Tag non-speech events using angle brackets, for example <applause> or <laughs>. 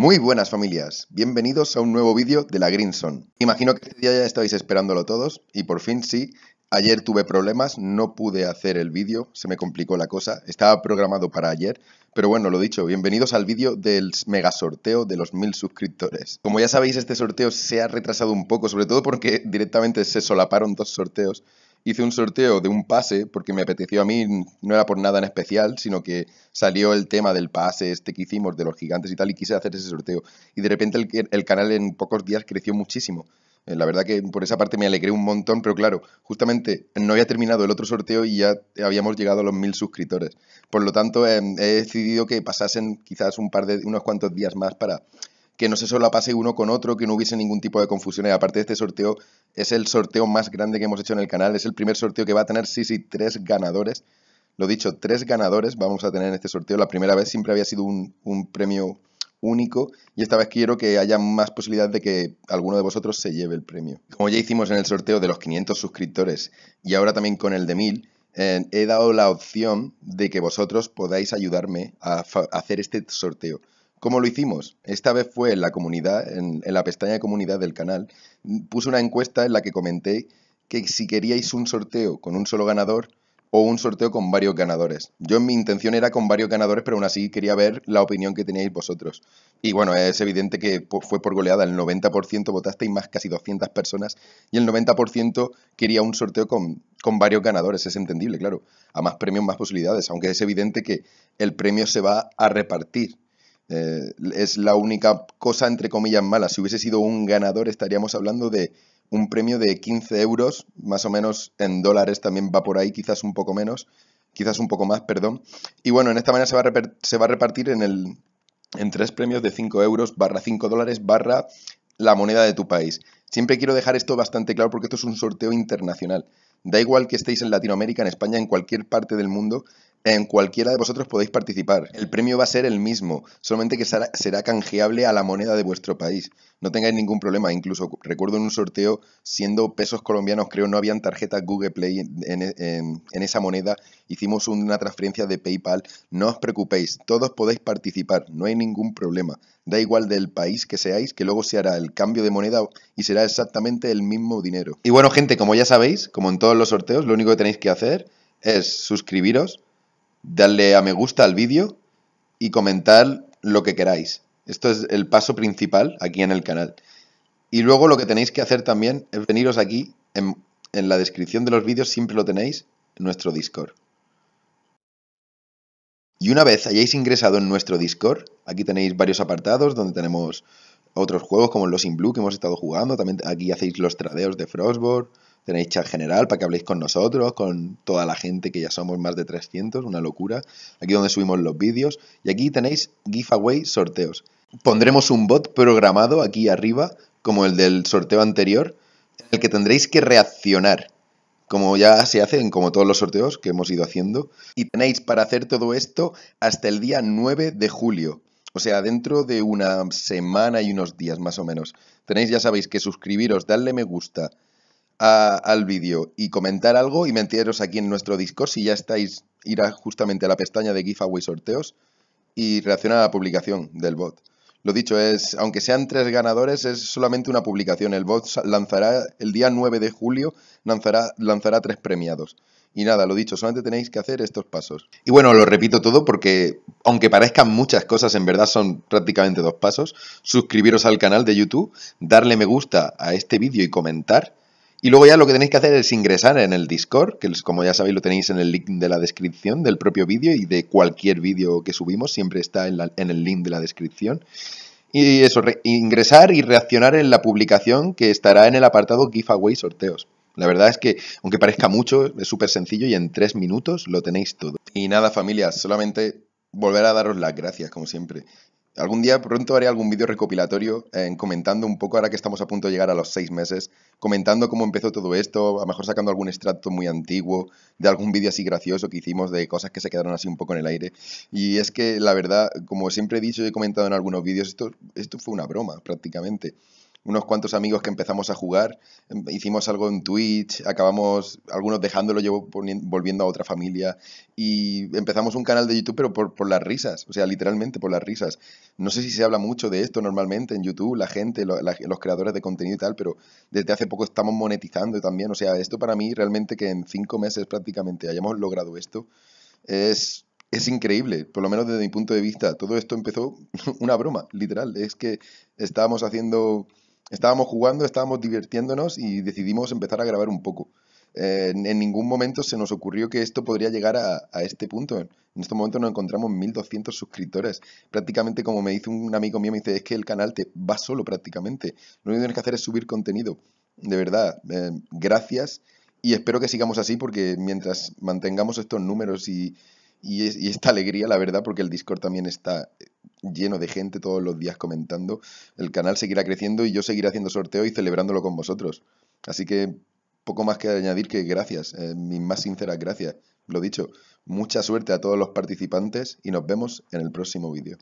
Muy buenas familias, bienvenidos a un nuevo vídeo de la Greenson. Imagino que este día ya estáis esperándolo todos y por fin sí, ayer tuve problemas, no pude hacer el vídeo, se me complicó la cosa, estaba programado para ayer, pero bueno, lo dicho, bienvenidos al vídeo del mega sorteo de los mil suscriptores. Como ya sabéis, este sorteo se ha retrasado un poco, sobre todo porque directamente se solaparon dos sorteos hice un sorteo de un pase porque me apeteció a mí, no era por nada en especial, sino que salió el tema del pase este que hicimos de los gigantes y tal y quise hacer ese sorteo. Y de repente el, el canal en pocos días creció muchísimo. Eh, la verdad que por esa parte me alegré un montón, pero claro, justamente no había terminado el otro sorteo y ya habíamos llegado a los mil suscriptores. Por lo tanto, eh, he decidido que pasasen quizás un par de unos cuantos días más para que no se solapase uno con otro, que no hubiese ningún tipo de confusión. Y Aparte de este sorteo, es el sorteo más grande que hemos hecho en el canal, es el primer sorteo que va a tener, sí, sí, tres ganadores. Lo dicho, tres ganadores vamos a tener en este sorteo. La primera vez siempre había sido un, premio único y esta vez quiero que haya más posibilidad de que alguno de vosotros se lleve el premio. Como ya hicimos en el sorteo de los 500 suscriptores y ahora también con el de 1000, eh, he dado la opción de que vosotros podáis ayudarme a hacer este sorteo. ¿Cómo lo hicimos? Esta vez fue en la comunidad, en, la pestaña de comunidad del canal. Puse una encuesta en la que comenté que si queríais un sorteo con un solo ganador o un sorteo con varios ganadores. Yo en mi intención era con varios ganadores, pero aún así quería ver la opinión que teníais vosotros. Y bueno, es evidente que fue por goleada. El 90% votasteis más casi 200 personas y el 90% quería un sorteo con varios ganadores. Es entendible, claro. A más premios, más posibilidades. Aunque es evidente que el premio se va a repartir eh, es la única cosa, entre comillas, mala. Si hubiese sido un ganador, estaríamos hablando de un premio de 15 euros, más o menos en dólares también va por ahí, quizás un poco menos, quizás un poco más, perdón. Y bueno, en esta manera se va a, se va a repartir en, el, en tres premios de 5 euros, barra 5 dólares, barra la moneda de tu país. Siempre quiero dejar esto bastante claro porque esto es un sorteo internacional. Da igual que estéis en Latinoamérica, en España, en cualquier parte del mundo, en cualquiera de vosotros podéis participar. El premio va a ser el mismo, solamente que será canjeable a la moneda de vuestro país. No tengáis ningún problema. Incluso recuerdo en un sorteo, siendo pesos colombianos, creo no habían tarjetas Google Play en, en esa moneda. Hicimos una transferencia de PayPal. No os preocupéis, todos podéis participar, no hay ningún problema. Da igual del país que seáis, que luego se hará el cambio de moneda y será exactamente el mismo dinero. Y bueno, gente, como ya sabéis, como en todos los sorteos, lo único que tenéis que hacer es suscribiros darle a me gusta al vídeo y comentar lo que queráis. Esto es el paso principal aquí en el canal. Y luego lo que tenéis que hacer también es veniros aquí, en, la descripción de los vídeos siempre lo tenéis, en nuestro Discord. Y una vez hayáis ingresado en nuestro Discord, aquí tenéis varios apartados donde tenemos otros juegos como los In Blue que hemos estado jugando, también aquí hacéis los tradeos de Frostborn, tenéis chat general para que habléis con nosotros, con toda la gente que ya somos más de 300, una locura. Aquí donde subimos los vídeos y aquí tenéis giveaway sorteos. Pondremos un bot programado aquí arriba, como el del sorteo anterior, en el que tendréis que reaccionar, como ya se hacen, como todos los sorteos que hemos ido haciendo. Y tenéis para hacer todo esto hasta el día 9 de julio. O sea, dentro de una semana y unos días más o menos. Tenéis, ya sabéis, que suscribiros, darle me gusta, al vídeo y comentar algo y mentiros aquí en nuestro Discord si ya estáis, irá justamente a la pestaña de giveaway sorteos y reaccionar a la publicación del bot. Lo dicho es, aunque sean tres ganadores, es solamente una publicación. El bot lanzará el día 9 de julio, lanzará, lanzará tres premiados. Y nada, lo dicho, solamente tenéis que hacer estos pasos. Y bueno, lo repito todo porque, aunque parezcan muchas cosas, en verdad son prácticamente dos pasos. Suscribiros al canal de YouTube, darle me gusta a este vídeo y comentar. Y luego ya lo que tenéis que hacer es ingresar en el Discord, que como ya sabéis lo tenéis en el link de la descripción del propio vídeo y de cualquier vídeo que subimos, siempre está en, el link de la descripción. Y eso, ingresar y reaccionar en la publicación que estará en el apartado Giveaway Sorteos. La verdad es que, aunque parezca mucho, es súper sencillo y en tres minutos lo tenéis todo. Y nada, familia, solamente volver a daros las gracias, como siempre. Algún día pronto haré algún vídeo recopilatorio eh, comentando un poco, ahora que estamos a punto de llegar a los seis meses, comentando cómo empezó todo esto, a lo mejor sacando algún extracto muy antiguo, de algún vídeo así gracioso que hicimos, de cosas que se quedaron así un poco en el aire. Y es que la verdad, como siempre he dicho y he comentado en algunos vídeos, esto, esto fue una broma prácticamente unos cuantos amigos que empezamos a jugar, em, hicimos algo en Twitch, acabamos algunos dejándolo, yo volviendo a otra familia y empezamos un canal de YouTube pero por, las risas, o sea, literalmente por las risas. No sé si se habla mucho de esto normalmente en YouTube, la gente, los creadores de contenido y tal, pero desde hace poco estamos monetizando también, o sea, esto para mí realmente que en cinco meses prácticamente hayamos logrado esto es es increíble, por lo menos desde mi punto de vista. Todo esto empezó <laughs> una broma, literal. Es que estábamos haciendo Estábamos jugando, estábamos divirtiéndonos y decidimos empezar a grabar un poco. Eh, en ningún momento se nos ocurrió que esto podría llegar a, este punto. En este momento nos encontramos 1200 suscriptores. Prácticamente, como me dice un amigo mío, me dice, es que el canal te va solo prácticamente. Lo único que tienes que hacer es subir contenido. De verdad, eh, gracias. Y espero que sigamos así porque mientras mantengamos estos números y, y, esta alegría, la verdad, porque el Discord también está eh, lleno de gente todos los días comentando. El canal seguirá creciendo y yo seguiré haciendo sorteo y celebrándolo con vosotros. Así que poco más que añadir que gracias, eh, mis más sinceras gracias. Lo dicho, mucha suerte a todos los participantes y nos vemos en el próximo vídeo.